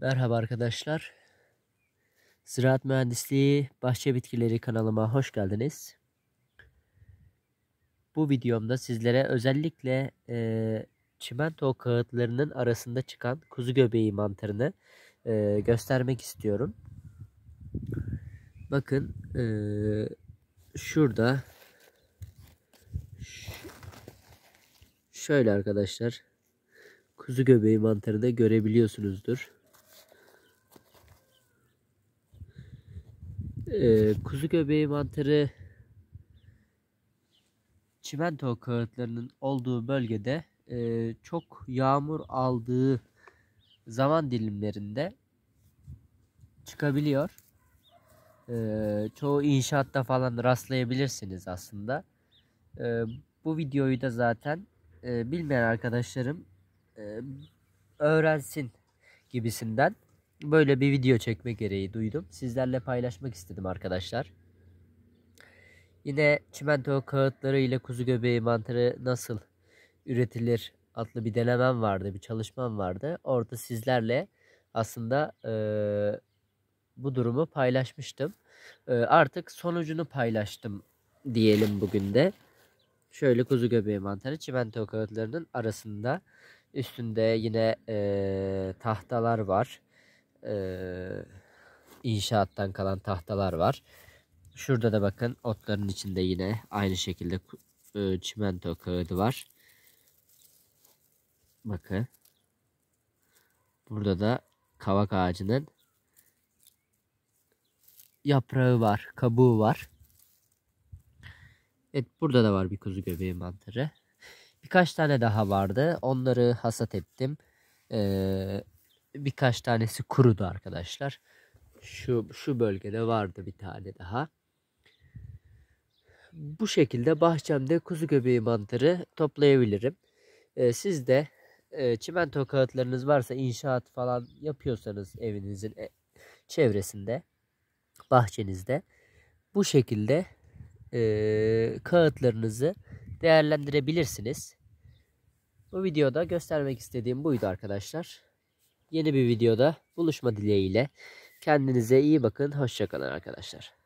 Merhaba arkadaşlar. Ziraat Mühendisliği Bahçe Bitkileri kanalıma hoş geldiniz. Bu videomda sizlere özellikle e, çimento kağıtlarının arasında çıkan kuzu göbeği mantarını e, göstermek istiyorum. Bakın e, şurada şöyle arkadaşlar kuzu göbeği mantarını görebiliyorsunuzdur. Ee, kuzu göbeği mantarı çimento kağıtlarının olduğu bölgede e, çok yağmur aldığı zaman dilimlerinde çıkabiliyor. Ee, çoğu inşaatta falan rastlayabilirsiniz aslında. Ee, bu videoyu da zaten e, bilmeyen arkadaşlarım e, öğrensin gibisinden böyle bir video çekme gereği duydum. Sizlerle paylaşmak istedim arkadaşlar. Yine çimento kağıtları ile kuzu göbeği mantarı nasıl üretilir adlı bir denemem vardı, bir çalışmam vardı. Orada sizlerle aslında e, bu durumu paylaşmıştım. E, artık sonucunu paylaştım diyelim bugün de. Şöyle kuzu göbeği mantarı çimento kağıtlarının arasında üstünde yine e, tahtalar var. Ee, inşaattan kalan tahtalar var. Şurada da bakın otların içinde yine aynı şekilde e, çimento kağıdı var. Bakın. Burada da kavak ağacının yaprağı var, kabuğu var. Evet burada da var bir kuzu göbeği mantarı. Birkaç tane daha vardı. Onları hasat ettim. Ee, birkaç tanesi kurudu arkadaşlar. Şu, şu bölgede vardı bir tane daha. Bu şekilde bahçemde kuzu göbeği mantarı toplayabilirim. Ee, siz de e, çimento kağıtlarınız varsa inşaat falan yapıyorsanız evinizin e, çevresinde, bahçenizde bu şekilde e, kağıtlarınızı değerlendirebilirsiniz. Bu videoda göstermek istediğim buydu arkadaşlar. Yeni bir videoda buluşma dileğiyle. Kendinize iyi bakın. Hoşçakalın arkadaşlar.